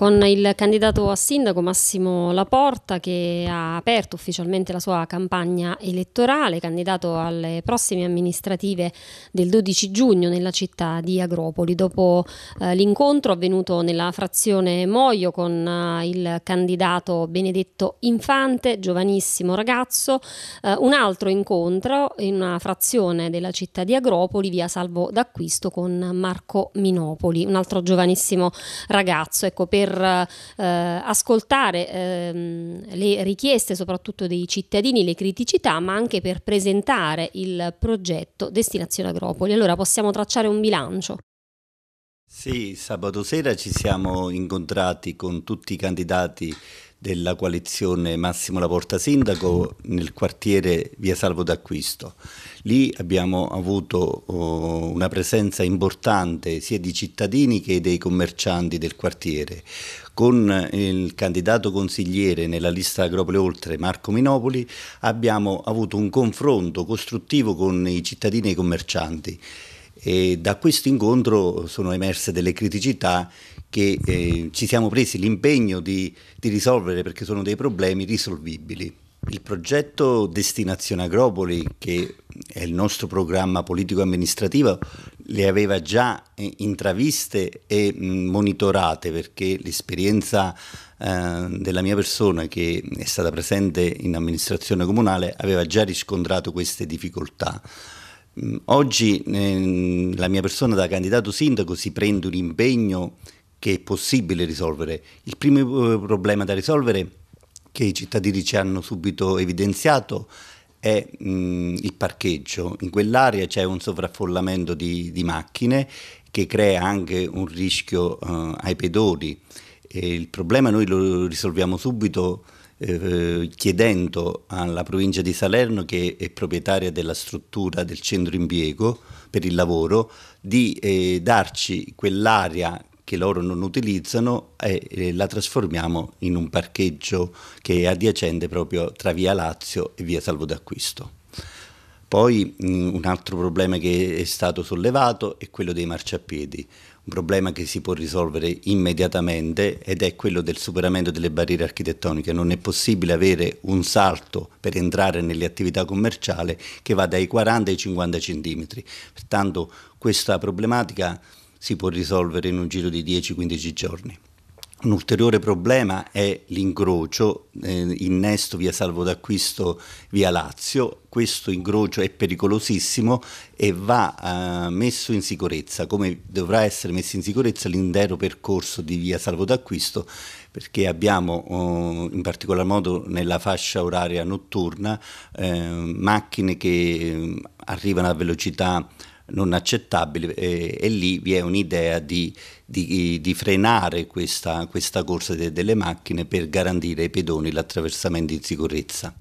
con il candidato a sindaco Massimo Laporta che ha aperto ufficialmente la sua campagna elettorale, candidato alle prossime amministrative del 12 giugno nella città di Agropoli. Dopo eh, l'incontro avvenuto nella frazione Moio con eh, il candidato Benedetto Infante, giovanissimo ragazzo, eh, un altro incontro in una frazione della città di Agropoli via Salvo d'Acquisto con Marco Minopoli, un altro giovanissimo ragazzo. Ecco, per per eh, ascoltare ehm, le richieste soprattutto dei cittadini, le criticità, ma anche per presentare il progetto Destinazione Agropoli. Allora possiamo tracciare un bilancio. Sì, sabato sera ci siamo incontrati con tutti i candidati della coalizione Massimo Laporta Sindaco nel quartiere Via Salvo d'Acquisto. Lì abbiamo avuto oh, una presenza importante sia di cittadini che dei commercianti del quartiere. Con il candidato consigliere nella lista Agropoli Oltre, Marco Minopoli, abbiamo avuto un confronto costruttivo con i cittadini e i commercianti. E da questo incontro sono emerse delle criticità che eh, ci siamo presi l'impegno di, di risolvere perché sono dei problemi risolvibili. Il progetto Destinazione Agropoli, che è il nostro programma politico-amministrativo, le aveva già eh, intraviste e monitorate perché l'esperienza eh, della mia persona che è stata presente in amministrazione comunale aveva già riscontrato queste difficoltà. Oggi eh, la mia persona da candidato sindaco si prende un impegno che è possibile risolvere. Il primo eh, problema da risolvere che i cittadini ci hanno subito evidenziato è mh, mm, il parcheggio. In quell'area c'è un sovraffollamento di, di, macchine che crea anche un rischio eh, ai pedoni. E il problema noi lo risolviamo subito eh, chiedendo alla provincia di Salerno, che è proprietaria della struttura del centro impiego per il lavoro, di eh, darci quell'area che loro non utilizzano e, la trasformiamo in un parcheggio che è adiacente proprio tra via Lazio e via Salvo d'Acquisto. Poi un altro problema che è stato sollevato è quello dei marciapiedi, un problema che si può risolvere immediatamente ed è quello del superamento delle barriere architettoniche. Non è possibile avere un salto per entrare nelle attività commerciali che va dai 40 ai 50 cm. Pertanto questa problematica si può risolvere in un giro di 10-15 giorni. Un ulteriore problema è l'incrocio, eh, innesto via salvo d'acquisto via Lazio. Questo incrocio è pericolosissimo e va eh, messo in sicurezza, come dovrà essere messo in sicurezza l'intero percorso di via salvo d'acquisto, perché abbiamo eh, in particolar modo nella fascia oraria notturna eh, macchine che mm, arrivano a velocità non accettabile e, e lì vi è un'idea di, di, di frenare questa, questa corsa de, delle macchine per garantire ai pedoni l'attraversamento in sicurezza.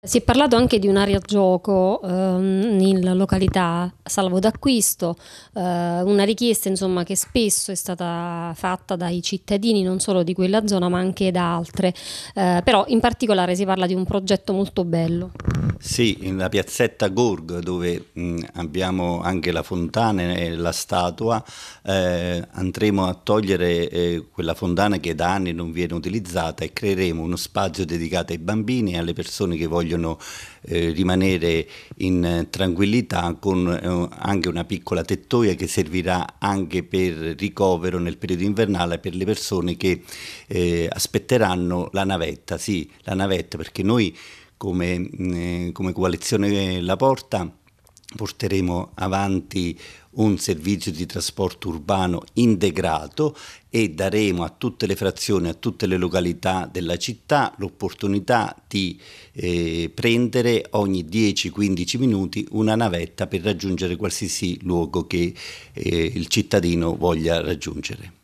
Si è parlato anche di un'area gioco ehm, in località salvo d'acquisto, eh, una richiesta insomma, che spesso è stata fatta dai cittadini non solo di quella zona ma anche da altre, eh, però in particolare si parla di un progetto molto bello. Sì, nella piazzetta Gorg dove mh, mm, abbiamo anche la fontana e la statua, eh, andremo a togliere eh, quella fontana che da anni non viene utilizzata e creeremo uno spazio dedicato ai bambini e alle persone che vogliono eh, rimanere in tranquillità con eh, anche una piccola tettoia che servirà anche per ricovero nel periodo invernale per le persone che eh, aspetteranno la navetta, sì, la navetta perché noi come, eh, come coalizione La Porta porteremo avanti un servizio di trasporto urbano integrato e daremo a tutte le frazioni, a tutte le località della città l'opportunità di eh, prendere ogni 10-15 minuti una navetta per raggiungere qualsiasi luogo che eh, il cittadino voglia raggiungere.